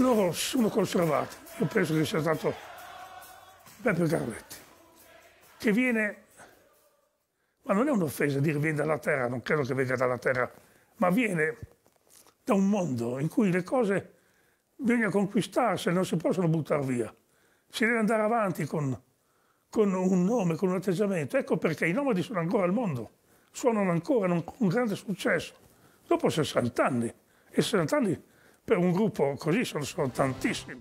loro sono conservati. Io penso che sia stato Beppe Garletti, che viene, ma non è un'offesa dire viene dalla terra, non credo che venga dalla terra, ma viene da un mondo in cui le cose bisogna conquistarsi, non si possono buttare via. Si deve andare avanti con, con un nome, con un atteggiamento. Ecco perché i nomadi sono ancora al mondo, suonano ancora con grande successo, dopo 60 anni. E 60 anni per un gruppo così sono, sono tantissimi.